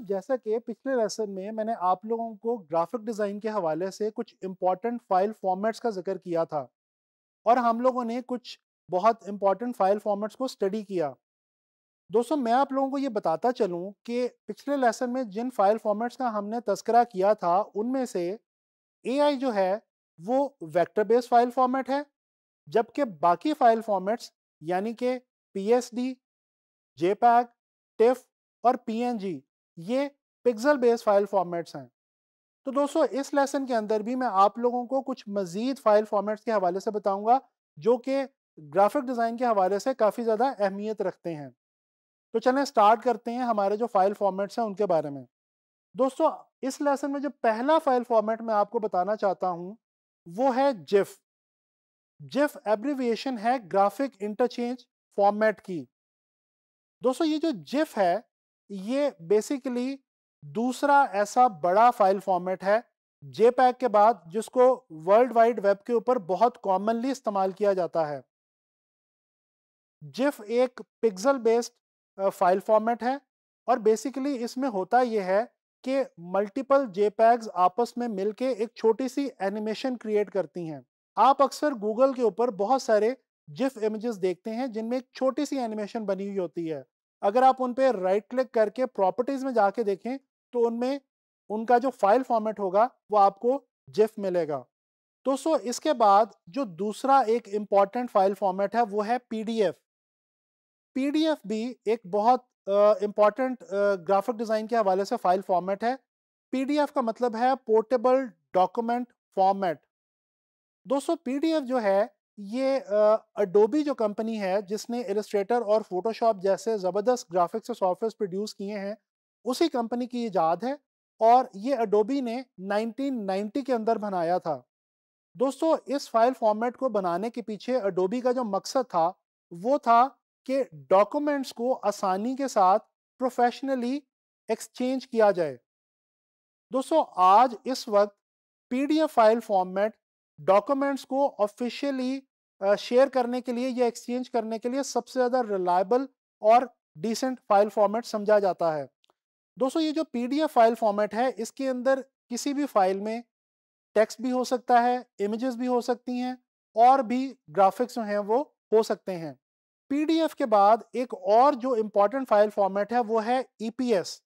दोस्तों जैसा कि पिछले लेसन में मैंने आप लोगों को ग्राफिक डिज़ाइन के हवाले से कुछ इम्पॉर्टेंट फाइल फॉर्मेट्स का जिक्र किया था और हम लोगों ने कुछ बहुत इम्पॉर्टेंट फाइल फॉर्मेट्स को स्टडी किया दोस्तों मैं आप लोगों को ये बताता चलूँ कि पिछले लेसन में जिन फाइल फॉर्मेट्स का हमने तस्करा किया था उनमें से ए जो है वो वैक्टर बेस्ड फाइल फॉर्मेट है जबकि बाकी फाइल फॉर्मेट्स यानी कि P S D JPEG TIFF और पी एन जी ये पिक्सल बेस्ड फाइल फॉर्मेट्स हैं तो दोस्तों इस लेसन के अंदर भी मैं आप लोगों को कुछ मज़ीद फाइल फॉर्मेट्स के हवाले से बताऊंगा जो कि ग्राफिक डिज़ाइन के हवाले से काफ़ी ज़्यादा अहमियत रखते हैं तो चलें स्टार्ट करते हैं हमारे जो फाइल फॉर्मेट्स हैं उनके बारे में दोस्तों इस लेसन में जो पहला फाइल फॉर्मेट मैं आपको बताना चाहता हूँ वो है जिफ जिफ एब्रीविएशन है ग्राफिक इंटरचेंज फॉर्मेट की दोस्तों ये जो जिफ है ये बेसिकली दूसरा ऐसा बड़ा फाइल फॉर्मेट है जे के बाद जिसको वर्ल्ड वाइड वेब के ऊपर बहुत कॉमनली इस्तेमाल किया जाता है जिफ एक पिक्सल बेस्ड फाइल फॉर्मेट है और बेसिकली इसमें होता यह है कि मल्टीपल जे आपस में मिलके एक छोटी सी एनिमेशन क्रिएट करती हैं आप अक्सर गूगल के ऊपर बहुत सारे जिफ इमेजेस देखते हैं जिनमें एक छोटी सी एनिमेशन बनी हुई होती है अगर आप उन पर राइट क्लिक करके प्रॉपर्टीज में जाके देखें तो उनमें उनका जो फाइल फॉर्मेट होगा वो आपको जिफ मिलेगा दोस्तों इसके बाद जो दूसरा एक इम्पॉर्टेंट फाइल फॉर्मेट है वो है पीडीएफ पीडीएफ भी एक बहुत इम्पॉर्टेंट ग्राफिक डिज़ाइन के हवाले से फाइल फॉर्मेट है पीडीएफ का मतलब है पोर्टेबल डॉक्यूमेंट फॉर्मेट दोस्तों पीडीएफ जो है ये अडोबी जो कंपनी है जिसने एलिस्ट्रेटर और फोटोशॉप जैसे ज़बरदस्त ग्राफिक्स और सॉफ्टवेयर प्रोड्यूस किए हैं उसी कंपनी की ईजाद है और ये अडोबी ने 1990 के अंदर बनाया था दोस्तों इस फाइल फॉर्मेट को बनाने के पीछे अडोबी का जो मकसद था वो था कि डॉक्यूमेंट्स को आसानी के साथ प्रोफेशनली एक्सचेंज किया जाए दोस्तों आज इस वक्त पीडीएफ फाइल फॉर्मेट डॉक्यूमेंट्स को ऑफिशियली शेयर करने के लिए या एक्सचेंज करने के लिए सबसे ज़्यादा रिलायबल और डिसेंट फाइल फॉर्मेट समझा जाता है दोस्तों ये जो पी फाइल फॉर्मेट है इसके अंदर किसी भी फाइल में टेक्स्ट भी हो सकता है इमेजेस भी हो सकती हैं और भी ग्राफिक्स जो हैं वो हो सकते हैं पीडीएफ के बाद एक और जो इम्पॉर्टेंट फाइल फॉर्मेट है वो है ईपीएस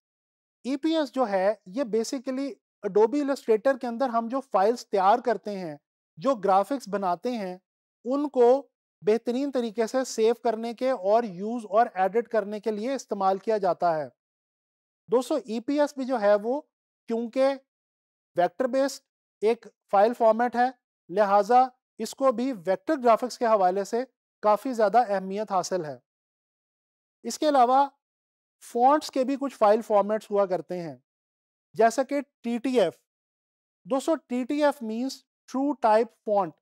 ईपीएस जो है ये बेसिकली अडोबी इलस्ट्रेटर के अंदर हम जो फाइल्स तैयार करते हैं जो ग्राफिक्स बनाते हैं उनको बेहतरीन तरीके से सेव करने के और यूज़ और एडिट करने के लिए इस्तेमाल किया जाता है दोस्तों ईपीएस e भी जो है वो क्योंकि वेक्टर बेस्ड एक फाइल फॉर्मेट है लिहाजा इसको भी वेक्टर ग्राफिक्स के हवाले से काफ़ी ज़्यादा अहमियत हासिल है इसके अलावा फॉन्ट्स के भी कुछ फाइल फॉर्मेट्स हुआ करते हैं जैसा कि टी टी एफ दोस्तों T T F means true type font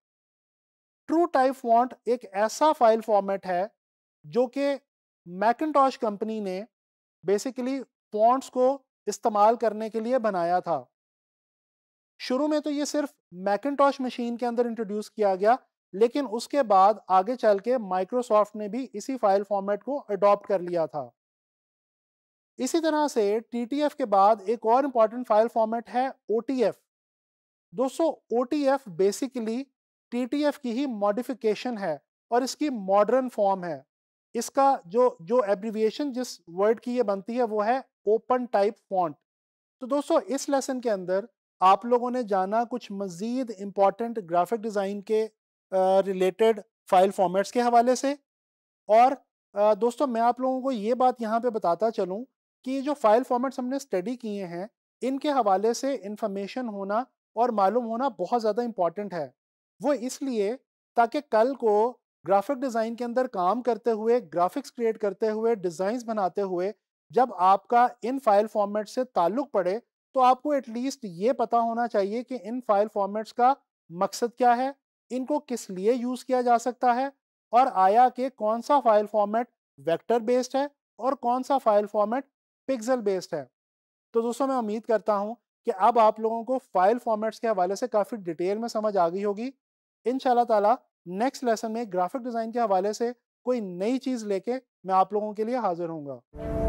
true type font एक ऐसा फाइल फॉर्मेट है जो कि मैकटॉश कंपनी ने बेसिकली फॉन्ट्स को इस्तेमाल करने के लिए बनाया था शुरू में तो ये सिर्फ मैकटॉश मशीन के अंदर इंट्रोड्यूस किया गया लेकिन उसके बाद आगे चल के माइक्रोसॉफ्ट ने भी इसी फाइल फॉर्मेट को अडॉप्ट कर लिया था इसी तरह से टी के बाद एक और इम्पॉर्टेंट फाइल फॉर्मेट है ओ दोस्तों ओ बेसिकली टीटीएफ की ही मॉडिफिकेशन है और इसकी मॉडर्न फॉर्म है इसका जो जो एब्रीविएशन जिस वर्ड की ये बनती है वो है ओपन टाइप फॉन्ट तो दोस्तों इस लेसन के अंदर आप लोगों ने जाना कुछ मज़ीद इम्पॉर्टेंट ग्राफिक डिज़ाइन के रिलेटेड फ़ाइल फॉर्मेट्स के हवाले से और आ, दोस्तों मैं आप लोगों को ये बात यहाँ पे बताता चलूँ कि जो फ़ाइल फॉर्मेट्स हमने स्टडी किए हैं इनके हवाले से इंफॉर्मेशन होना और मालूम होना बहुत ज़्यादा इम्पॉर्टेंट है वो इसलिए ताकि कल को ग्राफिक डिज़ाइन के अंदर काम करते हुए ग्राफिक्स क्रिएट करते हुए डिज़ाइंस बनाते हुए जब आपका इन फाइल फॉर्मेट से ताल्लुक पड़े तो आपको एटलीस्ट ये पता होना चाहिए कि इन फाइल फॉर्मेट्स का मकसद क्या है इनको किस लिए यूज़ किया जा सकता है और आया के कौन सा फाइल फॉर्मेट वेक्टर बेस्ड है और कौन सा फाइल फॉर्मेट पिक्सल बेस्ड है तो दोस्तों मैं उम्मीद करता हूँ कि अब आप लोगों को फाइल फॉर्मेट्स के हवाले से काफ़ी डिटेल में समझ आ गई होगी इन तला नेक्स्ट लेसन में ग्राफिक डिज़ाइन के हवाले से कोई नई चीज़ लेके मैं आप लोगों के लिए हाजिर हूँगा